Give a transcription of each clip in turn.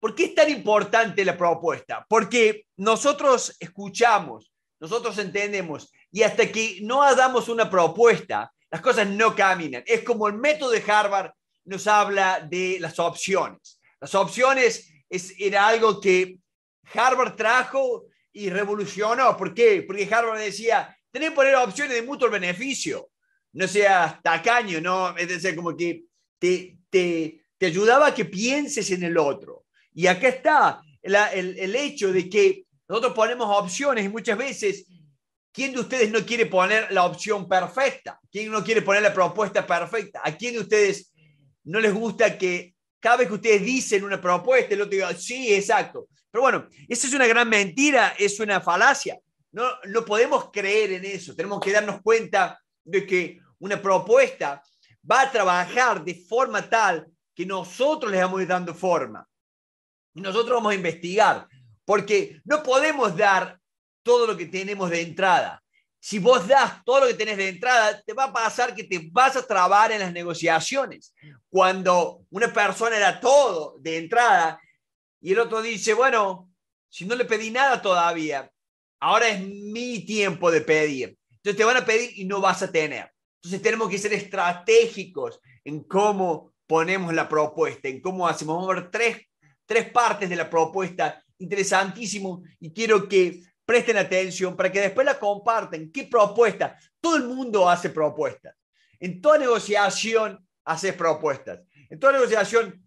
¿Por qué es tan importante la propuesta? Porque nosotros escuchamos, nosotros entendemos, y hasta que no hagamos una propuesta, las cosas no caminan. Es como el método de Harvard nos habla de las opciones. Las opciones era algo que Harvard trajo y revolucionó. ¿Por qué? Porque Harvard decía, tenés que poner opciones de mutuo beneficio. No seas tacaño, ¿no? Es decir, como que te, te, te ayudaba a que pienses en el otro. Y acá está el, hecho de que nosotros ponemos opciones y muchas veces ¿Quién de ustedes no quiere poner la opción perfecta? ¿Quién no quiere poner la propuesta perfecta? ¿A quién de ustedes no les gusta que cada vez que ustedes dicen una propuesta, el otro diga, sí, exacto? Pero bueno, esa es una gran mentira, es una falacia. No, no podemos creer en eso. Tenemos que darnos cuenta de que una propuesta va a trabajar de forma tal que nosotros le vamos dando forma nosotros vamos a investigar, porque no podemos dar todo lo que tenemos de entrada. Si vos das todo lo que tenés de entrada, te va a pasar que te vas a trabar en las negociaciones. Cuando una persona da todo de entrada y el otro dice, bueno, si no le pedí nada todavía, ahora es mi tiempo de pedir. Entonces te van a pedir y no vas a tener. Entonces tenemos que ser estratégicos en cómo ponemos la propuesta, en cómo hacemos. Vamos a ver tres tres partes de la propuesta, interesantísimo, y quiero que presten atención para que después la compartan. ¿Qué propuesta? Todo el mundo hace propuestas. En toda negociación haces propuestas. En toda negociación,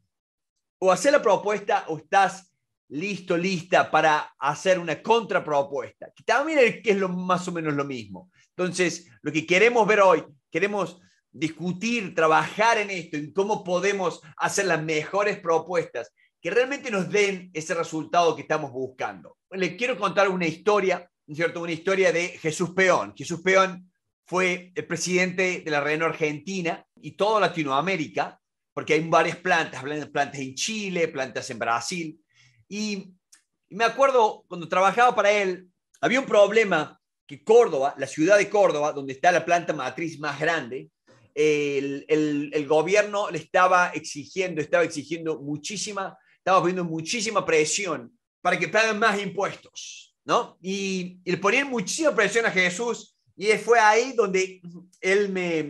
o haces la propuesta o estás listo, lista para hacer una contrapropuesta, también es, es lo, más o menos lo mismo. Entonces, lo que queremos ver hoy, queremos discutir, trabajar en esto, en cómo podemos hacer las mejores propuestas que realmente nos den ese resultado que estamos buscando. Les quiero contar una historia, cierto? Una historia de Jesús Peón. Jesús Peón fue el presidente de la Reino Argentina y toda Latinoamérica, porque hay varias plantas, plantas en Chile, plantas en Brasil. Y me acuerdo cuando trabajaba para él, había un problema que Córdoba, la ciudad de Córdoba, donde está la planta matriz más grande, el, el, gobierno le estaba exigiendo, estaba exigiendo muchísima estaba poniendo muchísima presión para que paguen más impuestos, ¿no? Y, le ponían muchísima presión a Jesús y fue ahí donde él me,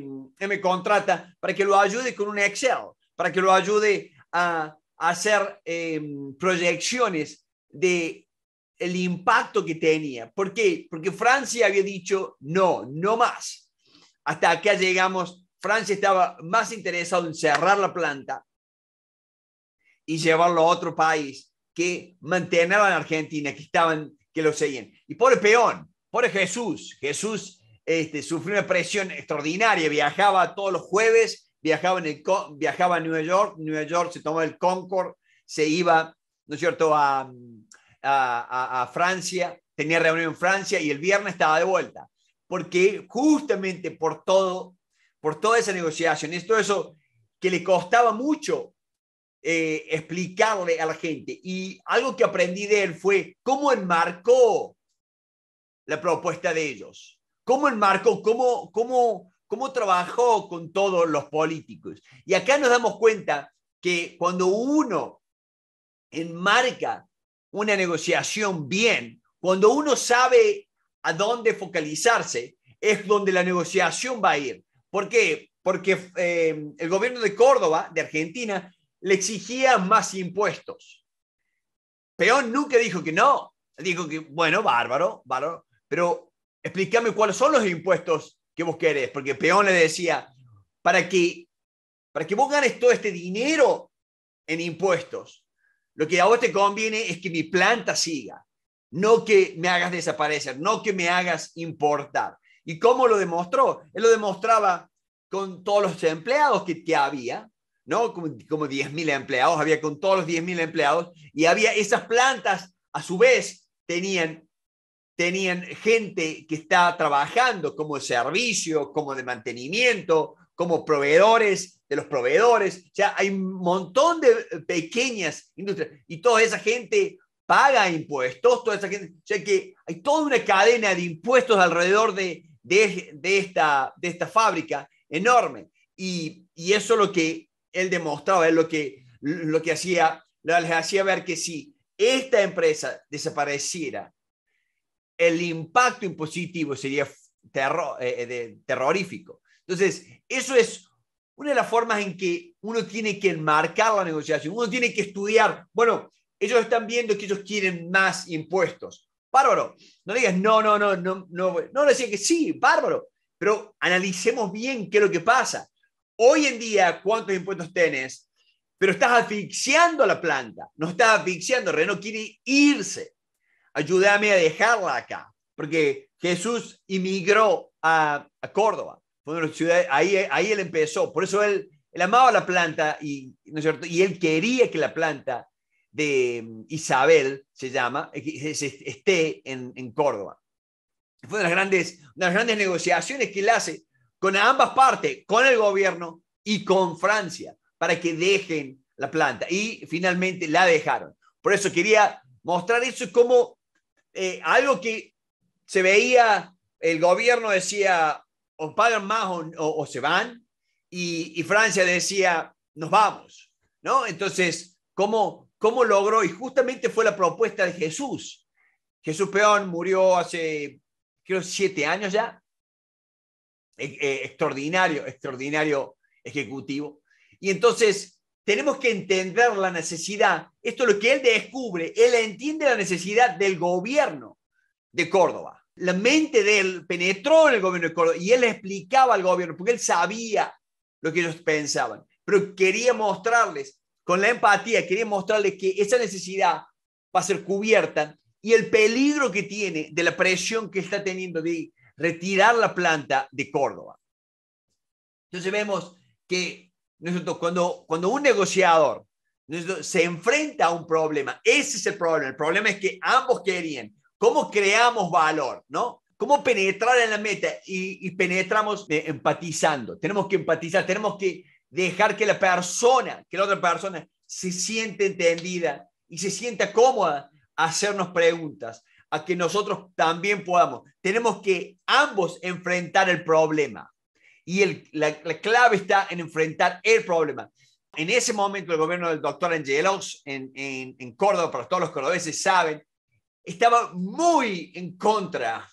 me contrata para que lo ayude con un Excel, para que lo ayude a, hacer em, proyecciones de el impacto que tenía. ¿Por qué? Porque Francia había dicho no, no más. Hasta acá llegamos, Francia estaba más interesada en cerrar la planta y llevarlo a otro país que mantener a la Argentina, que estaban, que lo seguían. Y pobre peón, pobre Jesús, Jesús este, sufrió una presión extraordinaria, viajaba todos los jueves, viajaba, en el, viajaba a Nueva York, Nueva York se tomó el Concord, se iba, ¿no es cierto?, a, a, Francia, tenía reunión en Francia y el viernes estaba de vuelta, porque justamente por todo, por toda esa negociación, esto eso que le costaba mucho eh, explicarle a la gente. Y algo que aprendí de él fue cómo enmarcó la propuesta de ellos, cómo enmarcó, cómo, cómo, cómo trabajó con todos los políticos. Y acá nos damos cuenta que cuando uno enmarca una negociación bien, cuando uno sabe a dónde focalizarse, es donde la negociación va a ir. ¿Por qué? Porque eh, el gobierno de Córdoba, de Argentina, le exigía más impuestos. Peón nunca dijo que no. Dijo que, bueno, bárbaro, bárbaro, pero explícame cuáles son los impuestos que vos querés, porque Peón le decía, para que, para que vos ganes todo este dinero en impuestos, lo que a vos te conviene es que mi planta siga, no que me hagas desaparecer, no que me hagas importar. ¿Y cómo lo demostró? Él lo demostraba con todos los empleados que, que había, ¿no? Como, como 10.000 empleados, había con todos los 10.000 empleados, y había esas plantas, a su vez, tenían, tenían gente que está trabajando como servicio, como de mantenimiento, como proveedores de los proveedores. O sea, hay un montón de pequeñas industrias, y toda esa gente paga impuestos, toda esa gente, o sea que hay toda una cadena de impuestos alrededor de, de, esta, de esta fábrica enorme. Y, y eso lo que él demostraba, él lo que, lo que hacía, les hacía ver que si esta empresa desapareciera, el impacto impositivo sería terror, eh, eh, terrorífico. Entonces, eso es una de las formas en que uno tiene que enmarcar la negociación, uno tiene que estudiar, bueno, ellos están viendo que ellos quieren más impuestos. Bárbaro, no digas no, no, no, no, no, no, decía que sí, bárbaro, pero analicemos bien qué es lo que pasa hoy en día cuántos impuestos tenés, pero estás asfixiando a la planta, no estás asfixiando, Reno quiere irse. Ayúdame a dejarla acá, porque Jesús inmigró a, Córdoba, fue ahí, ahí él empezó, por eso él, amaba la planta y, y él quería que la planta de mm, Isabel, se llama, esté en, Córdoba. Fue las grandes, una de las grandes negociaciones que él hace con ambas partes, con el gobierno y con Francia, para que dejen la planta. Y finalmente la dejaron. Por eso quería mostrar eso como eh, algo que se veía, el gobierno decía, o pagan más o, se van, y, y, Francia decía, nos vamos, ¿no? Entonces, ¿cómo, ¿cómo logró? Y justamente fue la propuesta de Jesús. Jesús Peón murió hace, creo, siete años ya, eh, eh, extraordinario, extraordinario ejecutivo. Y entonces tenemos que entender la necesidad, esto es lo que él descubre, él entiende la necesidad del gobierno de Córdoba. La mente de él penetró en el gobierno de Córdoba y él explicaba al gobierno, porque él sabía lo que ellos pensaban, pero quería mostrarles, con la empatía, quería mostrarles que esa necesidad va a ser cubierta y el peligro que tiene de la presión que está teniendo de retirar la planta de Córdoba. Entonces vemos que nosotros, cuando, cuando un negociador se enfrenta a un problema, ese es el problema. El problema es que ambos querían cómo creamos valor, ¿no? Cómo penetrar en la meta y, y penetramos eh, empatizando. Tenemos que empatizar, tenemos que dejar que la persona, que la otra persona se siente entendida y se sienta cómoda a hacernos preguntas, a que nosotros también podamos. Tenemos que ambos enfrentar el problema. Y el, la, clave está en enfrentar el problema. En ese momento el gobierno del doctor Angelos en, en, Córdoba, para todos los cordobeses saben, estaba muy en contra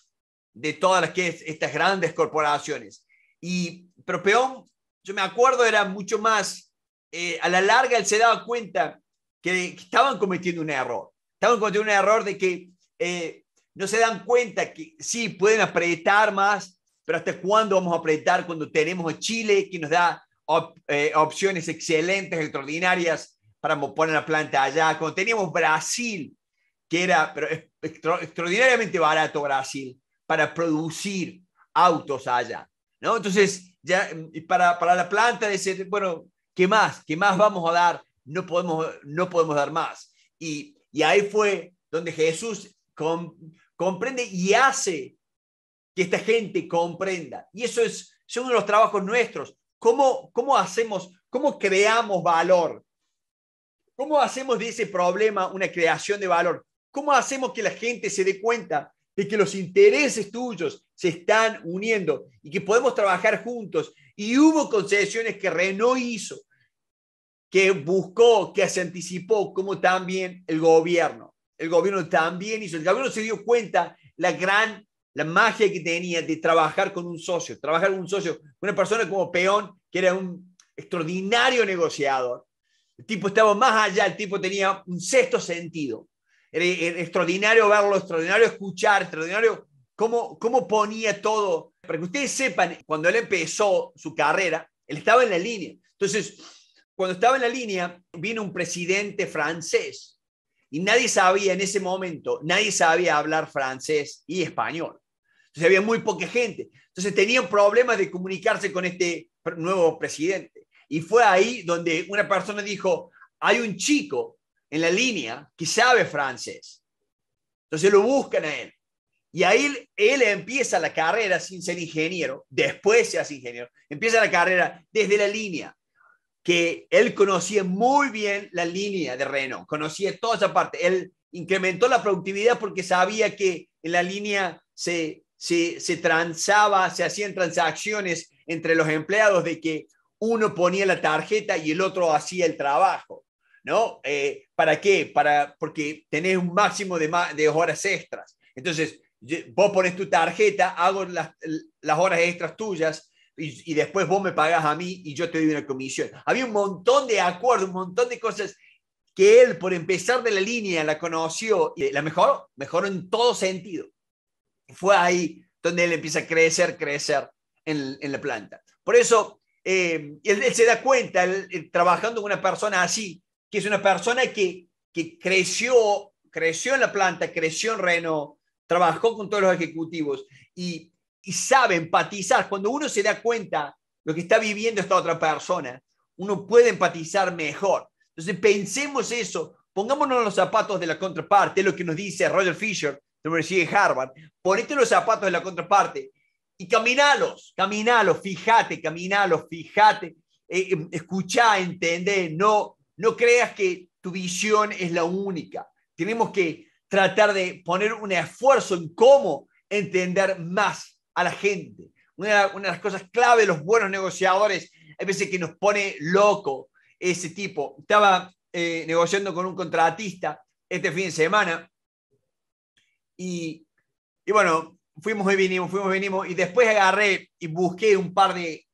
de todas las que estas grandes corporaciones. Y, Propeón, yo me acuerdo, era mucho más, eh, a la larga él se daba cuenta que estaban cometiendo un error. Estaban cometiendo un error de que eh, no se dan cuenta que sí, pueden apretar más, pero ¿hasta cuándo vamos a apretar cuando tenemos Chile que nos da eh, opciones excelentes, extraordinarias para poner la planta allá? Cuando teníamos Brasil, que era extraordinariamente barato Brasil, para producir autos allá, ¿no? Entonces, ya para, para la planta decir, bueno, ¿qué más? ¿Qué más vamos a dar? No podemos, no podemos dar más. Y, y ahí fue donde Jesús comprende y hace que esta gente comprenda. Y eso es, uno de los trabajos nuestros. ¿Cómo, ¿Cómo hacemos, cómo creamos valor? ¿Cómo hacemos de ese problema una creación de valor? ¿Cómo hacemos que la gente se dé cuenta de que los intereses tuyos se están uniendo y que podemos trabajar juntos? Y hubo concesiones que Renault hizo, que buscó, que se anticipó, como también el gobierno el gobierno también hizo. El gobierno se dio cuenta la gran, la magia que tenía de trabajar con un socio, trabajar con un socio, una persona como Peón, que era un extraordinario negociador. El tipo estaba más allá, el tipo tenía un sexto sentido. Era, extraordinario verlo, extraordinario escuchar, extraordinario cómo, cómo ponía todo. Para que ustedes sepan, cuando él empezó su carrera, él estaba en la línea. Entonces, cuando estaba en la línea, vino un presidente francés y nadie sabía en ese momento, nadie sabía hablar francés y español. Entonces había muy poca gente. Entonces tenían problemas de comunicarse con este nuevo presidente. Y fue ahí donde una persona dijo, hay un chico en la línea que sabe francés. Entonces lo buscan a él. Y ahí él empieza la carrera sin ser ingeniero, después se hace ingeniero, empieza la carrera desde la línea, que él conocía muy bien la línea de Renault, conocía toda esa parte. Él incrementó la productividad porque sabía que en la línea se, se, transaba, se hacían transacciones entre los empleados de que uno ponía la tarjeta y el otro hacía el trabajo. ¿No? Eh, ¿Para qué? Para, porque tenés un máximo de, de horas extras. Entonces, vos pones tu tarjeta, hago las, las horas extras tuyas, y, después vos me pagás a mí y yo te doy una comisión. Había un montón de acuerdos, un montón de cosas que él, por empezar de la línea, la conoció y la mejoró, mejoró en todo sentido. Fue ahí donde él empieza a crecer, crecer en, la planta. Por eso, eh, él, se da cuenta, trabajando con una persona así, que es una persona que, que creció, creció en la planta, creció en Reno, trabajó con todos los ejecutivos y y sabe empatizar. Cuando uno se da cuenta lo que está viviendo esta otra persona, uno puede empatizar mejor. Entonces pensemos eso, pongámonos los zapatos de la contraparte, lo que nos dice Roger Fisher, de la Universidad Harvard, ponete los zapatos de la contraparte y caminalos, caminalos, fíjate, caminalos, fíjate, eh, em, Escuchá, escucha, entendé, no, no creas que tu visión es la única. Tenemos que tratar de poner un esfuerzo en cómo entender más a la gente. Una, de las cosas clave de los buenos negociadores, hay veces que nos pone loco ese tipo. Estaba eh, negociando con un contratista este fin de semana y, y bueno, fuimos y vinimos, fuimos y vinimos y después agarré y busqué un par de,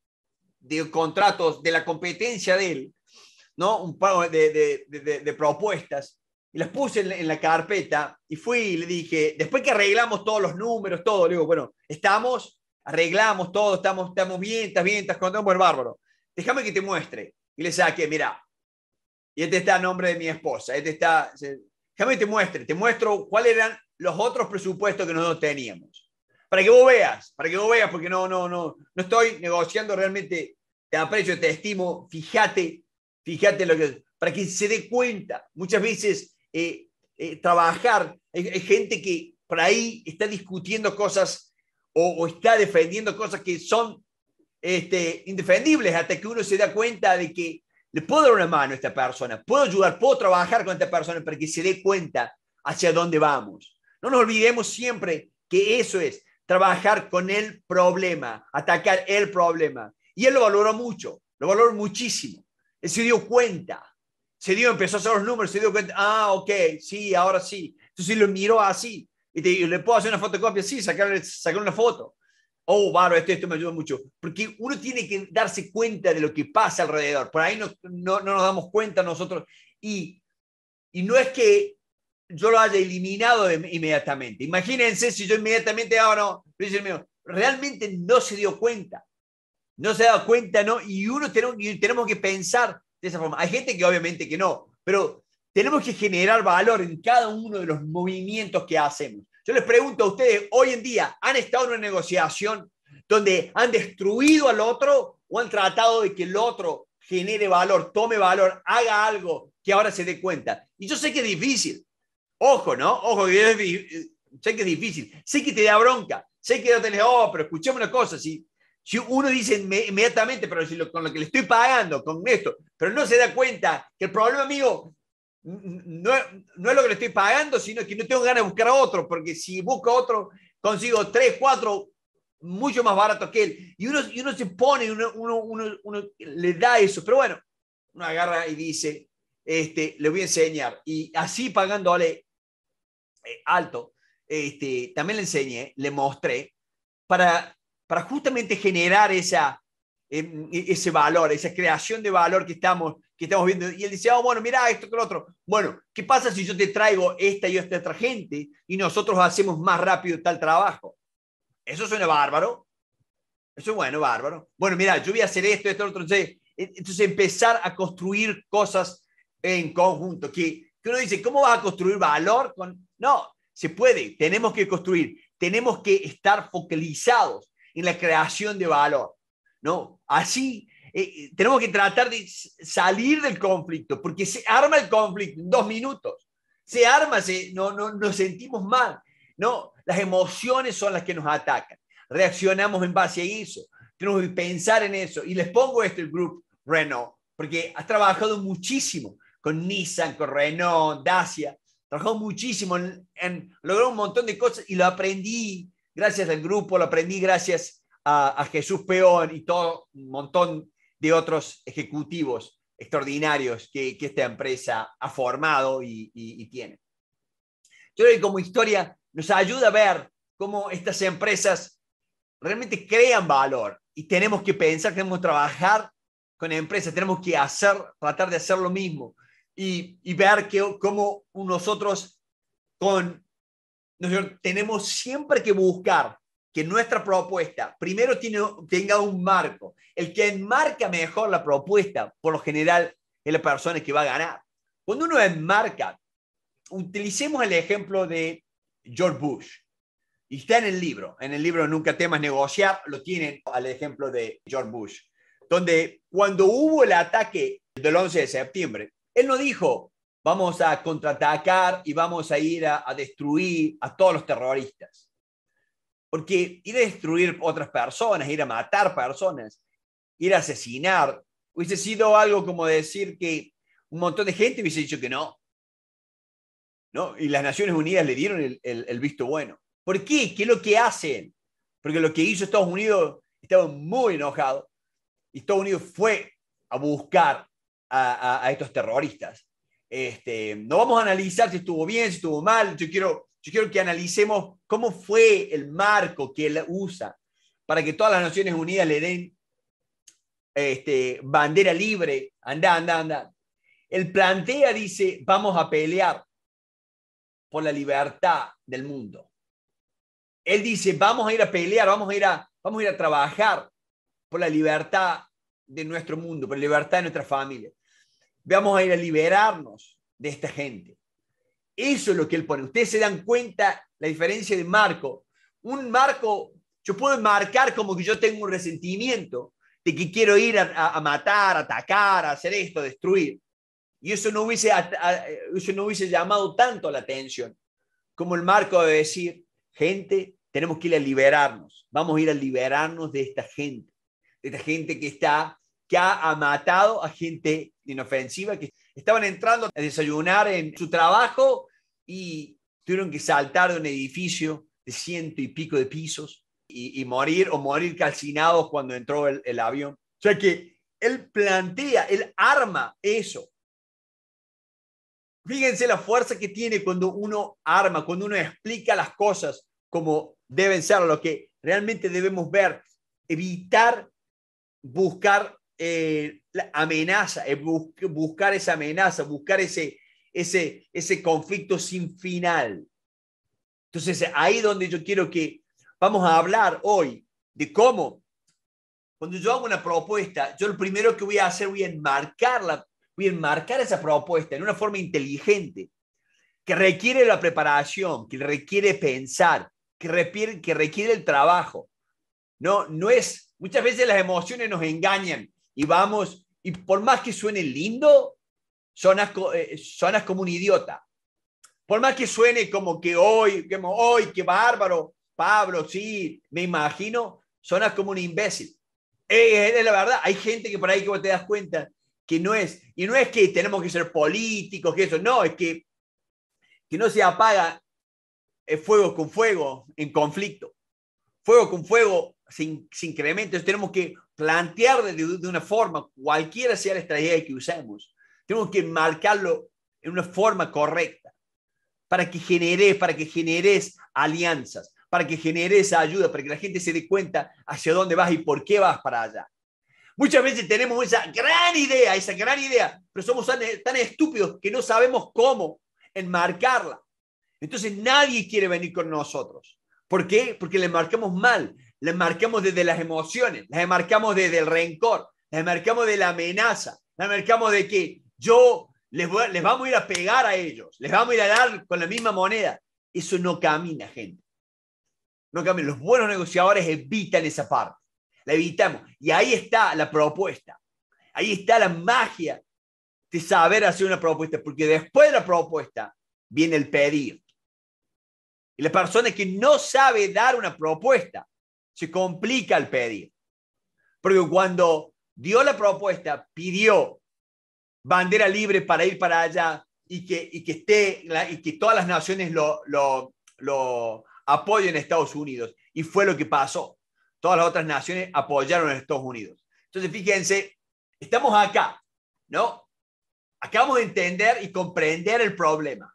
de contratos de la competencia de él, ¿no? Un par de, de, de propuestas y las puse en, la carpeta y fui y le dije, después que arreglamos todos los números, todo, le digo, bueno, estamos, arreglamos todo, estamos, estamos bien, estás bien, estás contento, bueno, bárbaro. Déjame que te muestre. Y le saqué, mira, y este está a nombre de mi esposa, este está, déjame que te muestre, te muestro cuáles eran los otros presupuestos que nosotros teníamos. Para que vos veas, para que vos veas, porque no, no, no, no estoy negociando realmente, te aprecio, te estimo, fíjate, fíjate lo que, para que se dé cuenta. Muchas veces eh, eh, trabajar. Hay, gente que por ahí está discutiendo cosas o, está defendiendo cosas que son este, indefendibles hasta que uno se da cuenta de que le puedo dar una mano a esta persona, puedo ayudar, puedo trabajar con esta persona para que se dé cuenta hacia dónde vamos. No nos olvidemos siempre que eso es trabajar con el problema, atacar el problema. Y él lo valoró mucho, lo valoró muchísimo. Él se dio cuenta se dio, empezó a hacer los números, se dio cuenta, ah, ok, sí, ahora sí. Entonces lo miró así. Y ¿le puedo hacer una fotocopia? Sí, sacarle, sacar una foto. Oh, bárbaro, esto, esto me ayuda mucho. Porque uno tiene que darse cuenta de lo que pasa alrededor. Por ahí no, no, nos damos cuenta nosotros. Y, y no es que yo lo haya eliminado inmediatamente. Imagínense si yo inmediatamente, ah, no, realmente no se dio cuenta. No se ha dado cuenta, ¿no? Y uno tenemos, tenemos que pensar de esa forma. Hay gente que obviamente que no, pero tenemos que generar valor en cada uno de los movimientos que hacemos. Yo les pregunto a ustedes, hoy en día, ¿han estado en una negociación donde han destruido al otro o han tratado de que el otro genere valor, tome valor, haga algo que ahora se dé cuenta? Y yo sé que es difícil. Ojo, ¿no? Ojo, sé que es difícil. Sé que te da bronca. Sé que no tenés, oh, pero escuchemos una cosa, si uno dice inmediatamente, pero con lo que le estoy pagando, con esto, pero no se da cuenta que el problema amigo, no, es lo que le estoy pagando, sino que no tengo ganas de buscar a otro, porque si busco otro, consigo tres, cuatro mucho más baratos que él. Y uno, y uno se pone, uno, uno, uno, le da eso, pero bueno, uno agarra y dice, este, le voy a enseñar. Y así pagándole eh, alto, este, también le enseñé, le mostré, para para justamente generar esa, em, e, ese valor, esa creación de valor que estamos, que estamos viendo. Y él dice, ah, bueno, mira esto con otro. Bueno, ¿qué pasa si yo te traigo esta y esta otra gente y nosotros hacemos más rápido tal trabajo? Eso suena bárbaro. Eso es bueno, bárbaro. Bueno, mira, yo voy a hacer esto, esto, otro. Entonces, entonces empezar a construir cosas en conjunto. Que, que uno dice, ¿cómo vas a construir valor? Con... No, se puede. Tenemos que construir. Tenemos que estar focalizados en la creación de valor. ¿no? Así eh, eh, tenemos que tratar de salir del conflicto, porque se arma el conflicto en dos minutos. Se arma, se, no, no, nos sentimos mal. No, las emociones son las que nos atacan. Reaccionamos en base a eso. Tenemos que pensar en eso. Y les pongo esto el grupo Renault, porque has trabajado muchísimo con Nissan, con Renault, Dacia. Trabajado muchísimo en, en un montón de cosas y lo aprendí gracias al grupo, lo aprendí gracias a, Jesús Peón y todo un montón de otros ejecutivos extraordinarios que, esta empresa ha formado y, tiene. Yo creo que como historia nos ayuda a ver cómo estas empresas realmente crean valor y tenemos que pensar, tenemos que trabajar con empresas, tenemos que hacer, tratar de hacer lo mismo y, y ver que, cómo nosotros con nosotros tenemos siempre que buscar que nuestra propuesta primero tenga un marco. El que enmarca mejor la propuesta, por lo general, es la persona que va a ganar. Cuando uno enmarca, utilicemos el ejemplo de George Bush. Y está en el libro, en el libro Nunca temas negociar, lo tienen al ejemplo de George Bush, donde cuando hubo el ataque del 11 de septiembre, él no dijo, vamos a contraatacar y vamos a ir a, destruir a todos los terroristas. Porque ir a destruir otras personas, ir a matar personas, ir a asesinar, hubiese sido algo como decir que un montón de gente hubiese dicho que no. ¿no? Y las Naciones Unidas le dieron el, visto bueno. ¿Por qué? ¿Qué es lo que hacen? Porque lo que hizo Estados Unidos estaba muy enojado. Y Estados Unidos fue a buscar a estos terroristas este, no vamos a analizar si estuvo bien, si estuvo mal. Yo quiero, yo quiero que analicemos cómo fue el marco que él usa para que todas las Naciones Unidas le den este, bandera libre. Anda, anda, anda. Él plantea, dice, vamos a pelear por la libertad del mundo. Él dice, vamos a ir a pelear, vamos a ir a, vamos a, ir a trabajar por la libertad de nuestro mundo, por la libertad de nuestra familia vamos a ir a liberarnos de esta gente. Eso es lo que él pone. Ustedes se dan cuenta la diferencia de marco. Un marco, yo puedo marcar como que yo tengo un resentimiento de que quiero ir a, a matar, atacar, hacer esto, destruir. Y eso no, hubiese, eso no hubiese llamado tanto la atención como el marco de decir, gente, tenemos que ir a liberarnos. Vamos a ir a liberarnos de esta gente, de esta gente que está que ha, matado a gente inofensiva que estaban entrando a desayunar en su trabajo y tuvieron que saltar de un edificio de ciento y pico de pisos y, morir o morir calcinados cuando entró el, el avión. O sea que él plantea, él arma eso. Fíjense la fuerza que tiene cuando uno arma, cuando uno explica las cosas como deben ser, lo que realmente debemos ver, evitar buscar eh, la amenaza, es buscar esa amenaza, buscar ese, ese, ese conflicto sin final. Entonces, ahí donde yo quiero que vamos a hablar hoy de cómo, cuando yo hago una propuesta, yo lo primero que voy a hacer, voy a enmarcarla, voy a enmarcar esa propuesta en una forma inteligente, que requiere la preparación, que requiere pensar, que requiere, que requiere el trabajo. No, no es, muchas veces las emociones nos engañan y vamos, y por más que suene lindo, eh, sonas, como un idiota. Por más que suene como que hoy, que hoy, qué bárbaro, Pablo, sí, me imagino, sonas como un imbécil. Eh, eh, es la verdad, hay gente que por ahí que te das cuenta que no es, y no es que tenemos que ser políticos, que eso, no, es que, que no se apaga el fuego con fuego en conflicto. Fuego con fuego sin incrementos, tenemos que plantear de, una forma, cualquiera sea la estrategia que usemos, tenemos que marcarlo en una forma correcta para que genere, para que generes alianzas, para que genere esa ayuda, para que la gente se dé cuenta hacia dónde vas y por qué vas para allá. Muchas veces tenemos esa gran idea, esa gran idea, pero somos tan, tan estúpidos que no sabemos cómo enmarcarla. Entonces nadie quiere venir con nosotros. ¿Por qué? Porque le marcamos mal las marcamos desde las emociones, las marcamos desde el rencor, las marcamos de la amenaza, las marcamos de que yo les, voy, les vamos a ir a pegar a ellos, les vamos a ir a dar con la misma moneda. Eso no camina, gente. No camina. Los buenos negociadores evitan esa parte. La evitamos. Y ahí está la propuesta. Ahí está la magia de saber hacer una propuesta, porque después de la propuesta viene el pedir. Y la persona que no sabe dar una propuesta se complica el pedir. Porque cuando dio la propuesta, pidió bandera libre para ir para allá y que, y que, esté, y que todas las naciones lo, lo, lo apoyen en Estados Unidos. Y fue lo que pasó. Todas las otras naciones apoyaron a Estados Unidos. Entonces, fíjense, estamos acá, ¿no? Acabamos de entender y comprender el problema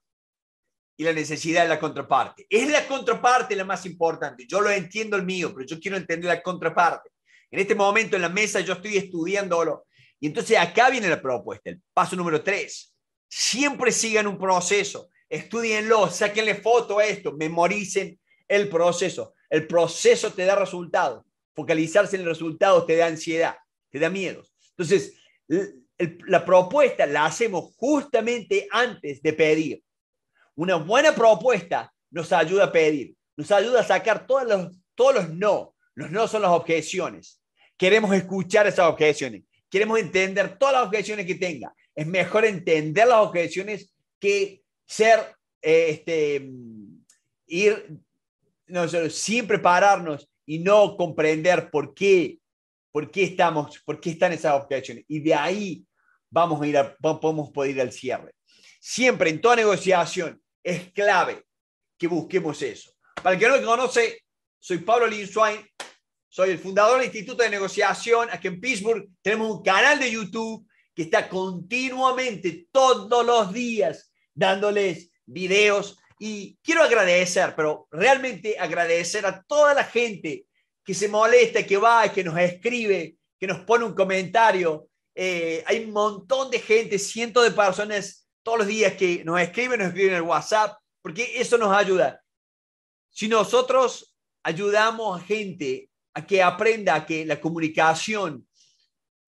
y la necesidad de la contraparte. Es la contraparte la más importante. Yo lo entiendo el mío, pero yo quiero entender la contraparte. En este momento en la mesa yo estoy estudiándolo. Y entonces acá viene la propuesta, el paso número tres. Siempre sigan un proceso, estudienlo, saquenle foto a esto, memoricen el proceso. El proceso te da resultados. Focalizarse en el resultado te da ansiedad, te da miedo. Entonces, la propuesta la hacemos justamente antes de pedir. Una buena propuesta nos ayuda a pedir, nos ayuda a sacar todos los, todos los no. Los no son las objeciones. Queremos escuchar esas objeciones. Queremos entender todas las objeciones que tenga. Es mejor entender las objeciones que ser, eh, este, ir, no, sin prepararnos y no comprender por qué, qué estamos, por qué están esas objeciones. Y de ahí vamos a ir, podemos poder ir al cierre. Siempre en toda negociación es clave que busquemos eso. Para el que no lo conoce, soy Pablo Linzwein, soy el fundador del Instituto de Negociación. Aquí en Pittsburgh tenemos un canal de YouTube que está continuamente, todos los días, dándoles videos. Y quiero agradecer, pero realmente agradecer a toda la gente que se molesta, que va, que nos escribe, que nos pone un comentario. Eh, hay un montón de gente, cientos de personas todos los días que nos escriben, nos escriben en el WhatsApp, porque eso nos ayuda. Si nosotros ayudamos a gente a que aprenda que la comunicación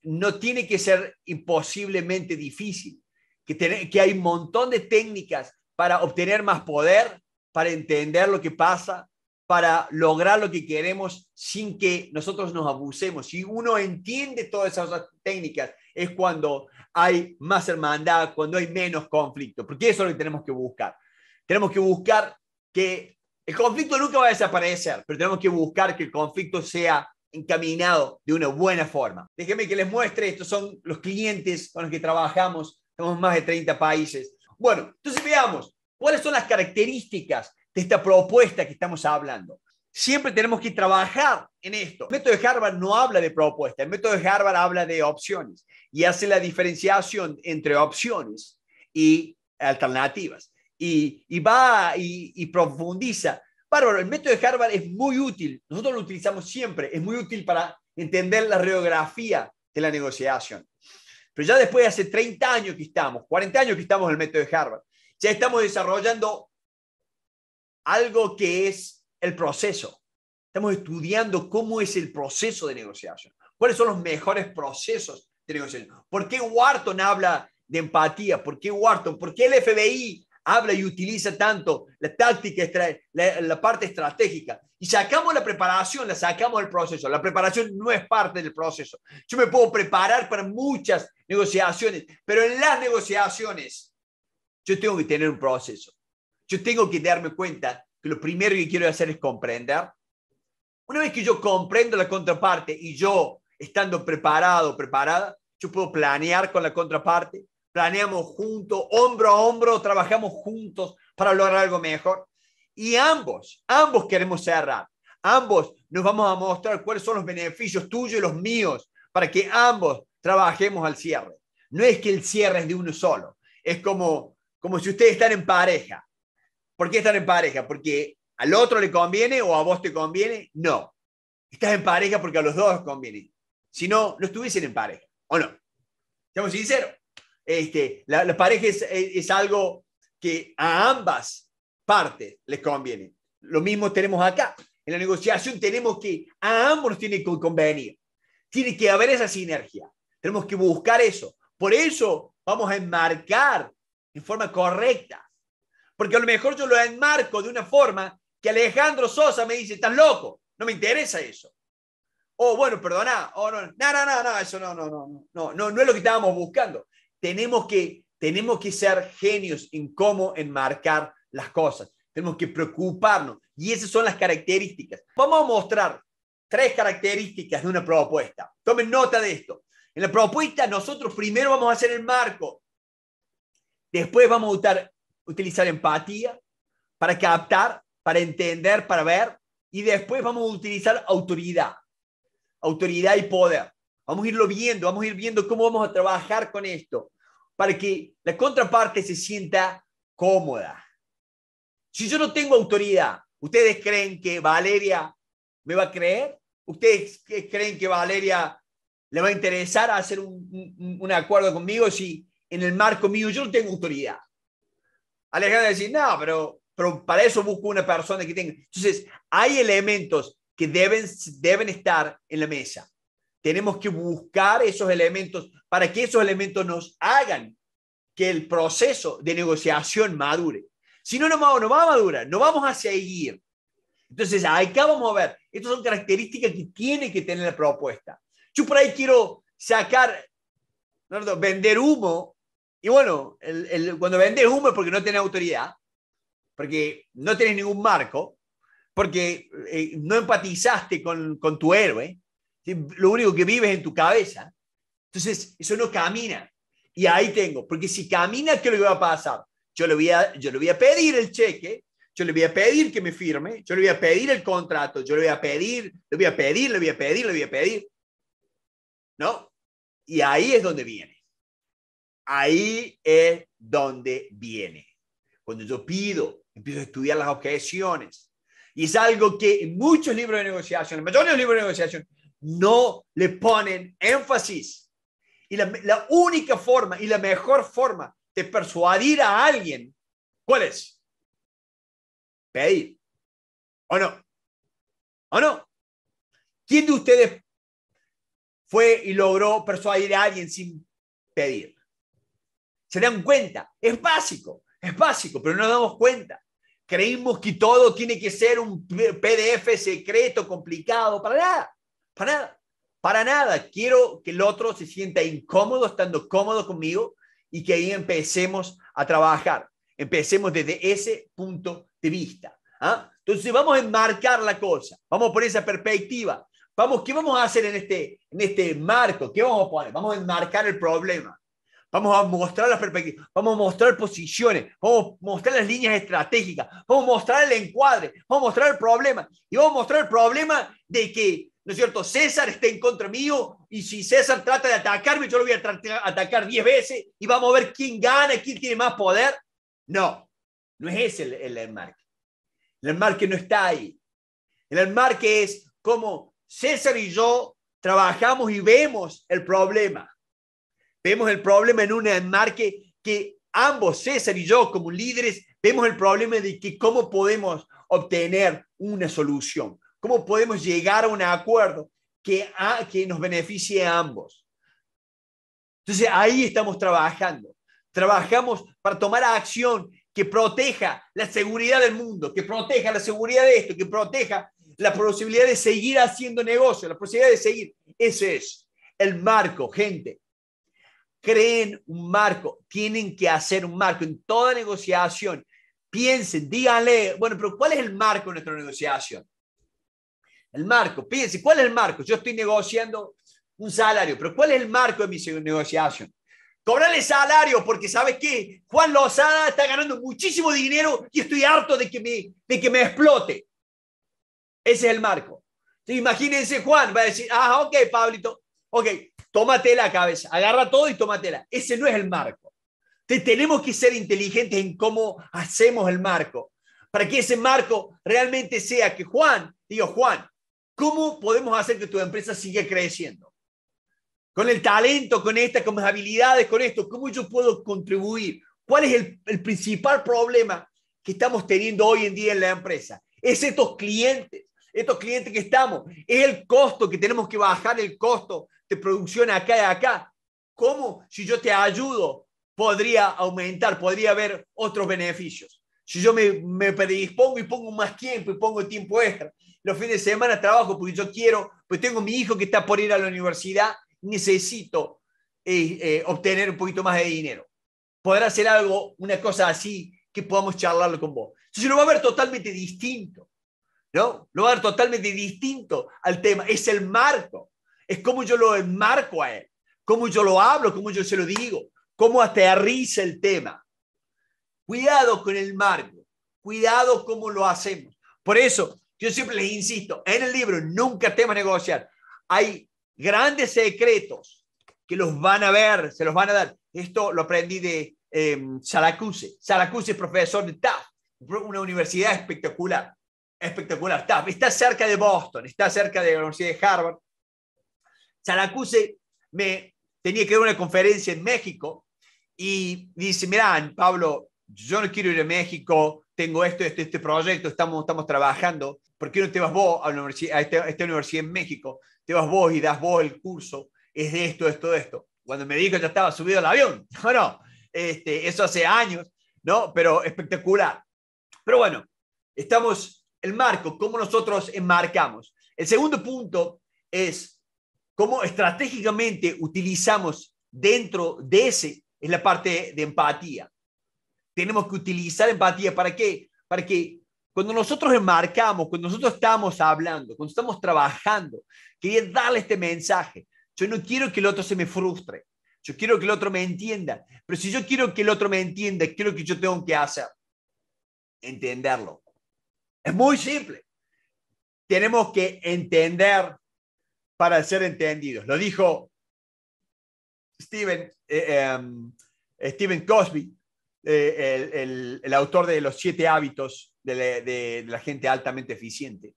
no tiene que ser imposiblemente difícil, que, que hay un montón de técnicas para obtener más poder, para entender lo que pasa, para lograr lo que queremos sin que nosotros nos abusemos. Si uno entiende todas esas técnicas, es cuando hay más hermandad, cuando hay menos conflicto, porque eso es lo que tenemos que buscar. Tenemos que buscar que el conflicto nunca va a desaparecer, pero tenemos que buscar que el conflicto sea encaminado de una buena forma. Déjenme que les muestre, estos son los clientes con los que trabajamos, tenemos más de 30 países. Bueno, entonces veamos, ¿cuáles son las características de esta propuesta que estamos hablando? Siempre tenemos que trabajar en esto. El método de Harvard no habla de propuestas. el método de Harvard habla de opciones y hace la diferenciación entre opciones y alternativas. Y, va y, profundiza. Bárbaro, el método de Harvard es muy útil, nosotros lo utilizamos siempre, es muy útil para entender la geografía de la negociación. Pero ya después de hace 30 años que estamos, 40 años que estamos en el método de Harvard, ya estamos desarrollando algo que es el proceso. Estamos estudiando cómo es el proceso de negociación, cuáles son los mejores procesos de negociación. ¿Por qué Wharton habla de empatía? ¿Por qué Wharton? ¿Por qué el FBI habla y utiliza tanto la táctica, la, parte estratégica. Y sacamos la preparación, la sacamos del proceso. La preparación no es parte del proceso. Yo me puedo preparar para muchas negociaciones, pero en las negociaciones yo tengo que tener un proceso. Yo tengo que darme cuenta que lo primero que quiero hacer es comprender. Una vez que yo comprendo la contraparte y yo, estando preparado, preparada, yo puedo planear con la contraparte, planeamos juntos, hombro a hombro, trabajamos juntos para lograr algo mejor. Y ambos, ambos queremos cerrar, ambos nos vamos a mostrar cuáles son los beneficios tuyos y los míos para que ambos trabajemos al cierre. No es que el cierre es de uno solo, es como, como si ustedes están en pareja ¿Por qué están en pareja? ¿Porque al otro le conviene o a vos te conviene? No. Estás en pareja porque a los dos conviene. Si no, no estuviesen en pareja, ¿o no? Seamos sinceros. Este, la, pareja es, algo que a ambas partes les conviene. Lo mismo tenemos acá. En la negociación tenemos que, a ambos tiene que convenir. Tiene que haber esa sinergia. Tenemos que buscar eso. Por eso vamos a enmarcar en forma correcta porque a lo mejor yo lo enmarco de una forma que Alejandro Sosa me dice, estás loco, no me interesa eso. O bueno, perdona, oh, o no, no, no, no, eso no, no, no, no, no, no es lo que estábamos buscando. Tenemos que, tenemos que ser genios en cómo enmarcar las cosas. Tenemos que preocuparnos. Y esas son las características. Vamos a mostrar tres características de una propuesta. Tomen nota de esto. En la propuesta nosotros primero vamos a hacer el marco. Después vamos a usar utilizar empatía para captar, para entender, para ver, y después vamos a utilizar autoridad, autoridad y poder. Vamos a irlo viendo, vamos a ir viendo cómo vamos a trabajar con esto, para que la contraparte se sienta cómoda. Si yo no tengo autoridad, ¿ustedes creen que Valeria me va a creer? ¿Ustedes creen que Valeria le va a interesar hacer un, un, un acuerdo conmigo si en el marco mío yo no tengo autoridad? Alejandro decir, no, pero, pero para eso busco una persona que tenga. Entonces, hay elementos que deben, deben estar en la mesa. Tenemos que buscar esos elementos para que esos elementos nos hagan que el proceso de negociación madure. Si no, no, no va a madurar, no vamos a seguir. Entonces, acá vamos a ver, estas son características que tiene que tener la propuesta. Yo por ahí quiero sacar, vender humo y bueno, el, cuando vendes humo es porque no tenés autoridad, porque no tenés ningún marco, porque eh, no empatizaste con, tu héroe, lo único que vives en tu cabeza. Entonces, eso no camina. Y ahí tengo, porque si camina, ¿qué le va a pasar? Yo le voy a, yo le voy a pedir el cheque, yo le voy a pedir que me firme, yo le voy a pedir el contrato, yo le voy a pedir, le voy a pedir, le voy a pedir, le voy a pedir. ¿No? Y ahí es donde viene. Ahí es donde viene. Cuando yo pido, empiezo a estudiar las objeciones. Y es algo que muchos libros de negociación, en de libros de negociación, no le ponen énfasis. Y la, la única forma y la mejor forma de persuadir a alguien, ¿cuál es? Pedir. ¿O no? ¿O no? ¿Quién de ustedes fue y logró persuadir a alguien sin pedir? ¿Se dan cuenta? Es básico, es básico, pero no nos damos cuenta. Creímos que todo tiene que ser un PDF secreto, complicado, para nada, para nada, para nada. Quiero que el otro se sienta incómodo, estando cómodo conmigo, y que ahí empecemos a trabajar. Empecemos desde ese punto de vista. ¿ah? Entonces vamos a enmarcar la cosa, vamos por esa perspectiva. Vamos, ¿qué vamos a hacer en este, en este marco? ¿Qué vamos a poner? Vamos a enmarcar el problema vamos a mostrar las perspectivas, vamos a mostrar posiciones, vamos a mostrar las líneas estratégicas, vamos a mostrar el encuadre, vamos a mostrar el problema. Y vamos a mostrar el problema de que, ¿no es cierto?, César está en contra mío y si César trata de atacarme, yo lo voy a tratar, atacar 10 veces y vamos a ver quién gana, quién tiene más poder. No, no es ese el, el enmarque. El enmarque no está ahí. El enmarque es como César y yo trabajamos y vemos el problema. Vemos el problema en un enmarque que ambos, César y yo, como líderes, vemos el problema de que cómo podemos obtener una solución, cómo podemos llegar a un acuerdo que, a, que nos beneficie a ambos. Entonces ahí estamos trabajando. Trabajamos para tomar acción que proteja la seguridad del mundo, que proteja la seguridad de esto, que proteja la posibilidad de seguir haciendo negocio, la posibilidad de seguir. Ese es el marco, gente, creen un marco, tienen que hacer un marco en toda negociación. Piensen, díganle, bueno, pero ¿cuál es el marco de nuestra negociación? El marco, piensen, ¿cuál es el marco? Yo estoy negociando un salario, pero ¿cuál es el marco de mi negociación? Cobrarle salario porque, ¿sabes qué? Juan Lozada está ganando muchísimo dinero y estoy harto de que me, de que me explote. Ese es el marco. imagínense, Juan va a decir, ah, ok, Pablito, ok, Tómate la cabeza, agarra todo y tómatela. Ese no es el marco. Te, tenemos que ser inteligentes en cómo hacemos el marco, para que ese marco realmente sea que Juan, digo Juan, ¿cómo podemos hacer que tu empresa siga creciendo? Con el talento, con estas con las habilidades, con esto, ¿cómo yo puedo contribuir? ¿Cuál es el, el principal problema que estamos teniendo hoy en día en la empresa? Es estos clientes estos clientes que estamos, es el costo que tenemos que bajar el costo de producción acá y acá. ¿Cómo? Si yo te ayudo, podría aumentar, podría haber otros beneficios. Si yo me, predispongo y pongo más tiempo y pongo tiempo extra, los fines de semana trabajo porque yo quiero, pues tengo mi hijo que está por ir a la universidad, necesito eh, eh, obtener un poquito más de dinero. Podrá hacer algo, una cosa así, que podamos charlarlo con vos. Entonces lo va a ver totalmente distinto. ¿no? Lo va totalmente distinto al tema. Es el marco. Es cómo yo lo enmarco a él, cómo yo lo hablo, cómo yo se lo digo, cómo aterriza el tema. Cuidado con el marco, cuidado cómo lo hacemos. Por eso, yo siempre les insisto, en el libro Nunca temas negociar. Hay grandes secretos que los van a ver, se los van a dar. Esto lo aprendí de eh, em, Saracuse. es profesor de TAF, una universidad espectacular espectacular. Está, está cerca de Boston, está cerca de la Universidad de Harvard. Saracuse me tenía que dar una conferencia en México y dice, mirá, Pablo, yo no quiero ir a México, tengo esto, este, proyecto, estamos, estamos trabajando, ¿por qué no te vas vos este, a, esta, universidad en México? Te vas vos y das vos el curso, es de esto, esto, esto. Cuando me dijo, ya estaba subido al avión. Bueno, este, eso hace años, ¿no? Pero espectacular. Pero bueno, estamos el marco, cómo nosotros enmarcamos. El segundo punto es cómo estratégicamente utilizamos dentro de ese, es la parte de empatía. Tenemos que utilizar empatía para qué? Para que cuando nosotros enmarcamos, cuando nosotros estamos hablando, cuando estamos trabajando, quería darle este mensaje. Yo no quiero que el otro se me frustre. Yo quiero que el otro me entienda. Pero si yo quiero que el otro me entienda, ¿qué quiero que yo tengo que hacer entenderlo. Es muy simple. Tenemos que entender para ser entendidos. Lo dijo Stephen, eh, em, Stephen Cosby, eh, el, el, autor de Los siete hábitos de la, de la gente altamente eficiente.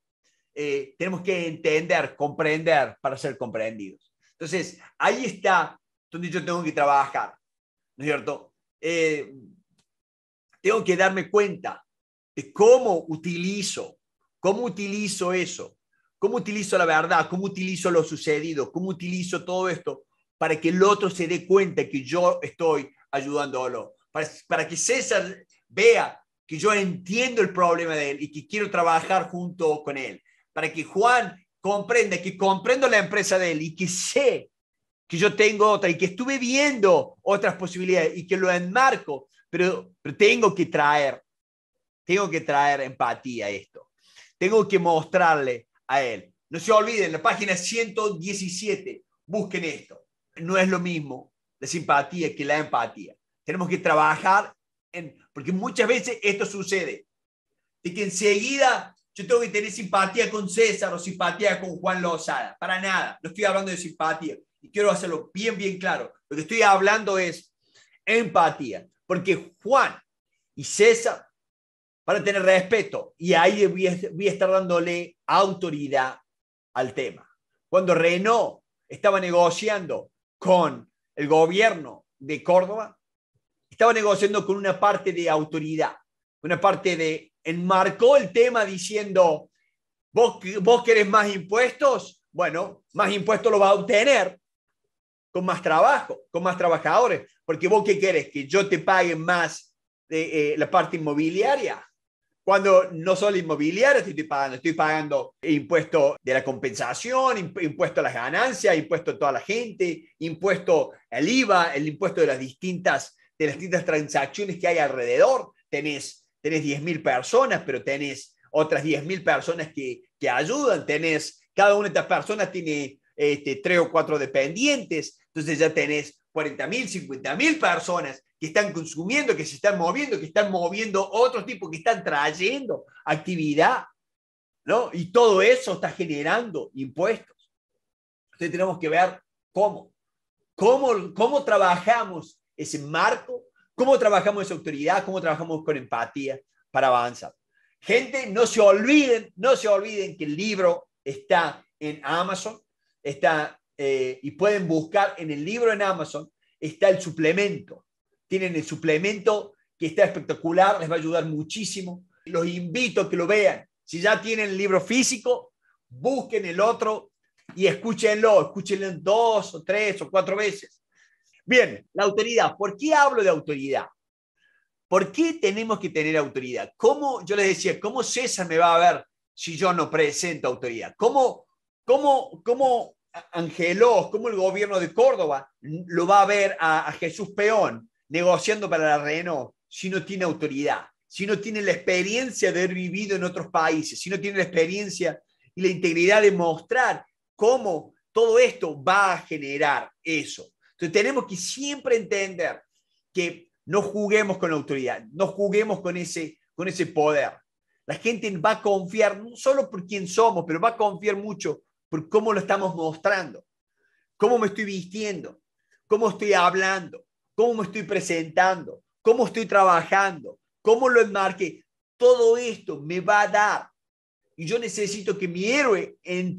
Eh, tenemos que entender, comprender para ser comprendidos. Entonces, ahí está donde yo tengo que trabajar, ¿no es cierto? tengo que darme cuenta cómo utilizo, cómo utilizo eso, cómo utilizo la verdad, cómo utilizo lo sucedido, cómo utilizo todo esto para que el otro se dé cuenta que yo estoy ayudándolo, para, para que César vea que yo entiendo el problema de él y que quiero trabajar junto con él, para que Juan comprenda que comprendo la empresa de él y que sé que yo tengo otra y que estuve viendo otras posibilidades y que lo enmarco, pero, pero tengo que traer tengo que traer empatía a esto. Tengo que mostrarle a él. No se olviden, la página 117, busquen esto. No es lo mismo la simpatía que la empatía. Tenemos que trabajar en, porque muchas veces esto sucede. De que enseguida yo tengo que tener simpatía con César o simpatía con Juan Lozada. Para nada, no estoy hablando de simpatía. Y quiero hacerlo bien, bien claro. Lo que estoy hablando es empatía. Porque Juan y César para tener respeto y ahí voy a, estar dándole autoridad al tema. Cuando Renault estaba negociando con el gobierno de Córdoba, estaba negociando con una parte de autoridad, una parte de, enmarcó el tema diciendo, vos, vos querés más impuestos, bueno, más impuestos lo va a obtener con más trabajo, con más trabajadores, porque vos qué querés, que yo te pague más de eh, la parte inmobiliaria. Cuando no solo inmobiliario estoy pagando, estoy pagando impuesto de la compensación, impuesto a las ganancias, impuesto a toda la gente, impuesto al IVA, el impuesto de las distintas, de las distintas transacciones que hay alrededor. Tenés, tenés 10.000 personas, pero tenés otras 10.000 personas que, que ayudan, tenés, cada una de estas personas tiene este, tres o cuatro dependientes, entonces ya tenés 40.000, 50.000 personas que están consumiendo, que se están moviendo, que están moviendo otro tipo, que están trayendo actividad, ¿no? Y todo eso está generando impuestos. Entonces tenemos que ver cómo, cómo, cómo trabajamos ese marco, cómo trabajamos esa autoridad, cómo trabajamos con empatía para avanzar. Gente, no se olviden, no se olviden que el libro está en Amazon, está eh, y pueden buscar en el libro en Amazon, está el suplemento. Tienen el suplemento que está espectacular, les va a ayudar muchísimo. Los invito a que lo vean. Si ya tienen el libro físico, busquen el otro y escúchenlo, escúchenlo dos o tres o cuatro veces. Bien, la autoridad. ¿Por qué hablo de autoridad? ¿Por qué tenemos que tener autoridad? ¿Cómo, yo les decía, cómo César me va a ver si yo no presento autoridad? ¿Cómo, cómo, cómo angeló cómo el gobierno de Córdoba lo va a ver a, Jesús Peón negociando para la Renault si no tiene autoridad, si no tiene la experiencia de haber vivido en otros países, si no tiene la experiencia y la integridad de mostrar cómo todo esto va a generar eso. Entonces tenemos que siempre entender que no juguemos con la autoridad, no juguemos con ese, con ese poder. La gente va a confiar no solo por quién somos, pero va a confiar mucho por cómo lo estamos mostrando, cómo me estoy vistiendo, cómo estoy hablando, cómo me estoy presentando, cómo estoy trabajando, cómo lo enmarqué. Todo esto me va a dar. Y yo necesito que mi héroe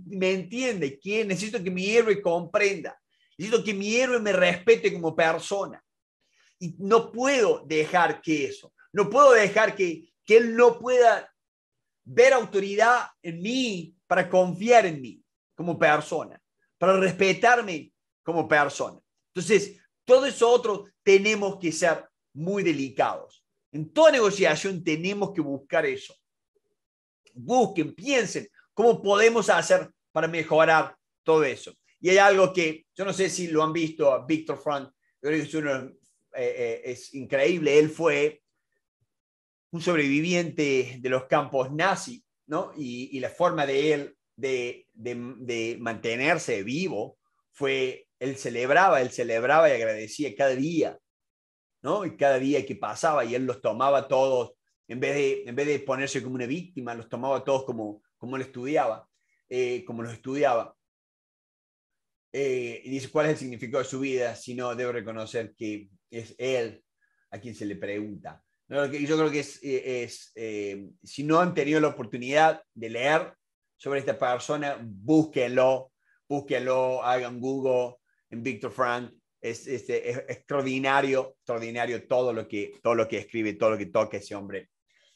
me entienda, que necesito que mi héroe comprenda, necesito que mi héroe me respete como persona. Y no puedo dejar que eso, no puedo dejar que, que él no pueda ver autoridad en mí para confiar en mí como persona, para respetarme como persona. Entonces, todo eso tenemos que ser muy delicados. En toda negociación tenemos que buscar eso. Busquen, piensen cómo podemos hacer para mejorar todo eso. Y hay algo que, yo no sé si lo han visto a Víctor Frank, eh, eh, es, increíble, él fue un sobreviviente de los campos nazis, ¿no? Y, y la forma de él de de, mantenerse vivo fue, él celebraba, él celebraba y agradecía cada día, ¿no? Y cada día que pasaba y él los tomaba todos, en vez de, en vez de ponerse como una víctima, los tomaba todos como, como él estudiaba, eh, como los estudiaba. Eh, y dice, ¿cuál es el significado de su vida? Si no, debo reconocer que es él a quien se le pregunta. Yo creo que es, eh, es si no han tenido la oportunidad de leer sobre esta persona, búsquelo, búsquelo, hagan Google en Victor Frank. Este, es, extraordinario, extraordinario todo lo, que, todo lo que escribe, todo lo que toca ese hombre.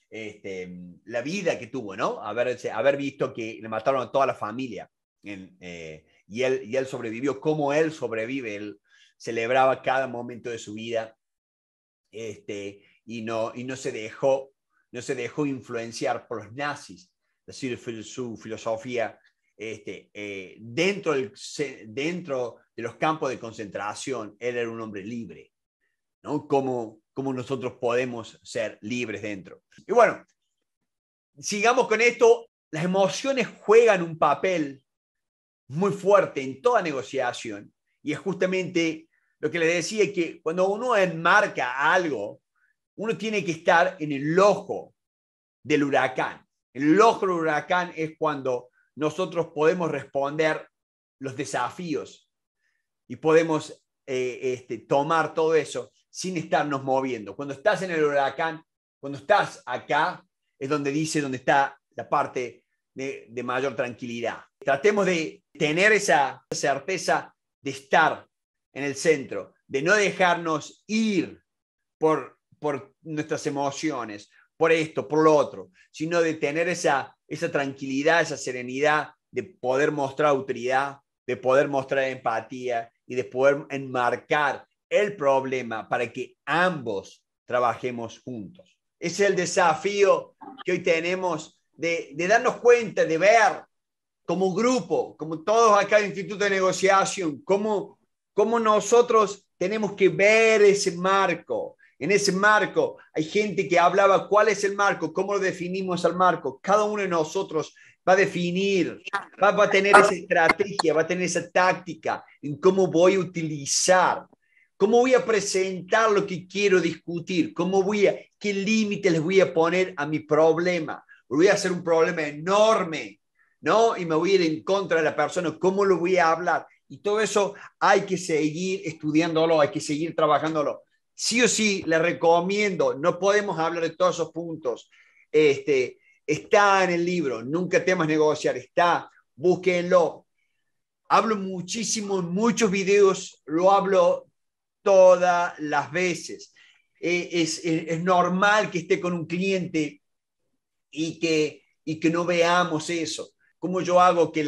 Este, la vida que tuvo, ¿no? Haber, haber visto que le mataron a toda la familia eh, y, él, y él sobrevivió, como él sobrevive, él celebraba cada momento de su vida este, y, no, y no se dejó no se dejó influenciar por los nazis decir, su filosofía, este, eh, dentro, dentro de los campos de concentración, él era un hombre libre, ¿no? Como, como nosotros podemos ser libres dentro. Y bueno, sigamos con esto. Las emociones juegan un papel muy fuerte en toda negociación y es justamente lo que le decía que cuando uno enmarca algo, uno tiene que estar en el ojo del huracán. El logro huracán es cuando nosotros podemos responder los desafíos y podemos eh, este, tomar todo eso sin estarnos moviendo. Cuando estás en el huracán, cuando estás acá, es donde dice, donde está la parte de, mayor tranquilidad. Tratemos de tener esa certeza de estar en el centro, de no dejarnos ir por nuestras emociones, por esto, por lo otro, sino de tener esa, esa tranquilidad, esa serenidad de poder mostrar autoridad, de poder mostrar empatía y de poder enmarcar el problema para que ambos trabajemos juntos. Ese es el desafío que hoy tenemos de, de, darnos cuenta, de ver como grupo, como todos acá en el Instituto de Negociación, cómo, cómo nosotros tenemos que ver ese marco, en ese marco, hay gente que hablaba cuál es el marco, cómo lo definimos al marco. Cada uno de nosotros va a definir, va, a tener esa estrategia, va a tener esa táctica en cómo voy a utilizar, cómo voy a presentar lo que quiero discutir, cómo voy a, qué límites les voy a poner a mi problema. Voy a hacer un problema enorme, ¿no? Y me voy a ir en contra de la persona, cómo lo voy a hablar. Y todo eso hay que seguir estudiándolo, hay que seguir trabajándolo sí o sí le recomiendo, no podemos hablar de todos esos puntos. Este, está en el libro, Nunca temas negociar, está, búsquenlo. Hablo muchísimo en muchos videos, lo hablo todas las veces. Eh, es, normal que esté con un cliente y que, no veamos eso. ¿Cómo yo hago que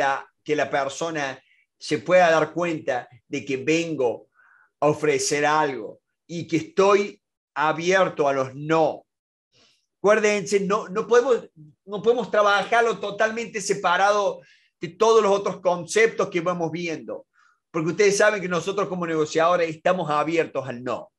la persona se pueda dar cuenta de que vengo a ofrecer algo? y que estoy abierto a los no. Acuérdense, no, no, podemos, no podemos trabajarlo totalmente separado de todos los otros conceptos que vamos viendo, porque ustedes saben que nosotros como negociadores estamos abiertos al no.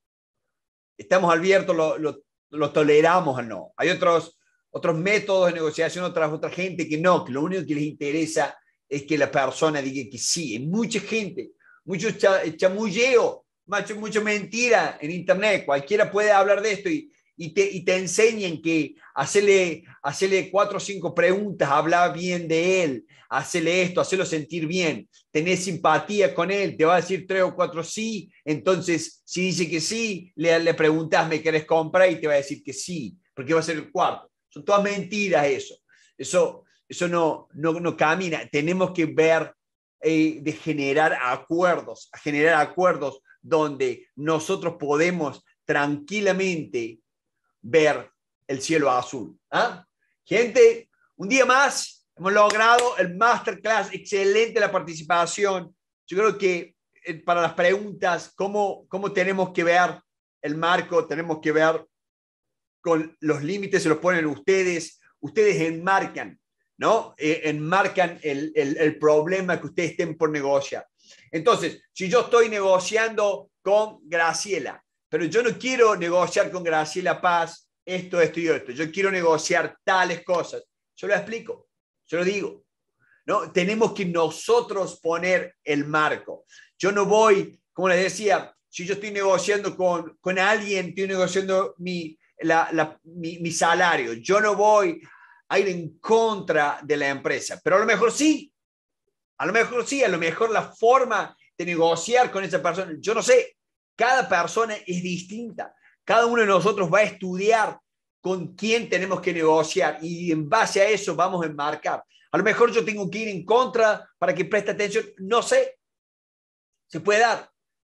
Estamos abiertos, lo, toleramos al no. Hay otros, otros métodos de negociación, otras, otra gente que no, que lo único que les interesa es que la persona diga que sí. Hay mucha gente, mucho chamulleo Macho, mucha mentira en Internet. Cualquiera puede hablar de esto y, y, te, y enseñen que hacerle, hacerle cuatro o cinco preguntas, hablar bien de él, hacerle esto, hacerlo sentir bien, tener simpatía con él, te va a decir tres o cuatro sí. Entonces, si dice que sí, le, le preguntas, ¿me querés comprar? Y te va a decir que sí, porque va a ser el cuarto. Son todas mentiras eso. Eso, eso no, no, camina. Tenemos que ver eh, de generar acuerdos, generar acuerdos donde nosotros podemos tranquilamente ver el cielo azul. ¿ah? Gente, un día más hemos logrado el masterclass, excelente la participación. Yo creo que eh, para las preguntas, ¿cómo, tenemos que ver el marco? Tenemos que ver con los límites, se los ponen ustedes, ustedes enmarcan, ¿no? Eh, enmarcan el, problema que ustedes estén por negociar. Entonces, si yo estoy negociando con Graciela, pero yo no quiero negociar con Graciela Paz esto, esto y esto, yo quiero negociar tales cosas, yo lo explico, yo lo digo. ¿no? Tenemos que nosotros poner el marco. Yo no voy, como les decía, si yo estoy negociando con, con alguien, estoy negociando mi, mi salario, yo no voy a ir en contra de la empresa, pero a lo mejor sí, a lo mejor sí, a lo mejor la forma de negociar con esa persona, yo no sé, cada persona es distinta. Cada uno de nosotros va a estudiar con quién tenemos que negociar y en base a eso vamos a enmarcar. A lo mejor yo tengo que ir en contra para que preste atención, no sé, se puede dar.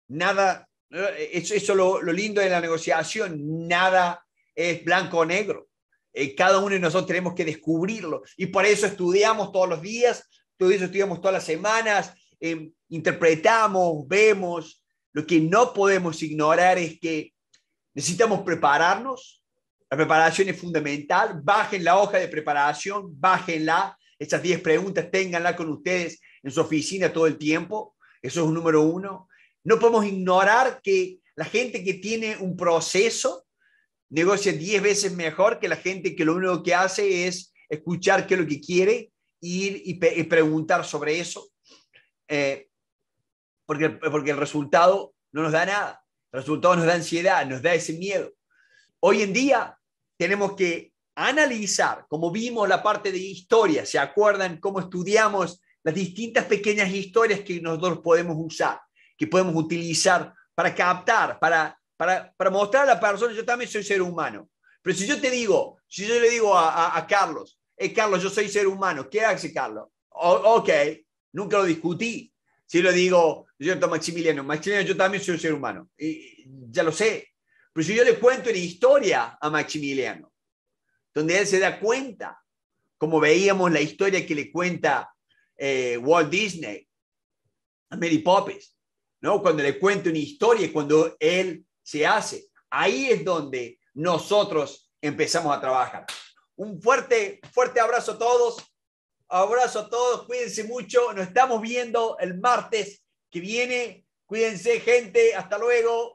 Nada, eh, eso es lo, lindo de la negociación, nada es blanco o negro. Eh, cada uno de nosotros tenemos que descubrirlo y por eso estudiamos todos los días todo eso estudiamos todas las semanas, em, interpretamos, vemos. Lo que no podemos ignorar es que necesitamos prepararnos. La preparación es fundamental. Bajen la hoja de preparación, bájenla. Estas 10 preguntas, ténganla con ustedes en su oficina todo el tiempo. Eso es un número uno. No podemos ignorar que la gente que tiene un proceso negocia 10 veces mejor que la gente que lo único que hace es escuchar qué es lo que quiere ir y, preguntar sobre eso, eh, porque, porque el resultado no nos da nada. El resultado nos da ansiedad, nos da ese miedo. Hoy en día tenemos que analizar, como vimos la parte de historia, ¿se acuerdan cómo estudiamos las distintas pequeñas historias que nosotros podemos usar, que podemos utilizar para captar, para, para, mostrar a la persona, yo también soy ser humano? Pero si yo te digo, si yo le digo a Carlos, eh, Carlos, yo soy ser humano. ¿Qué hace Carlos? ok, nunca lo discutí. Si lo digo, yo soy Maximiliano, Maximiliano, yo también soy un ser humano. Y, ya lo sé. Pero si yo le cuento una historia a Maximiliano, donde él se da cuenta, como veíamos la historia que le cuenta eh, Walt Disney a Mary Poppins, ¿no? cuando le cuento una historia, cuando él se hace, ahí es donde nosotros empezamos a trabajar. Un fuerte, fuerte abrazo a todos. Abrazo a todos. Cuídense mucho. Nos estamos viendo el martes que viene. Cuídense, gente. Hasta luego.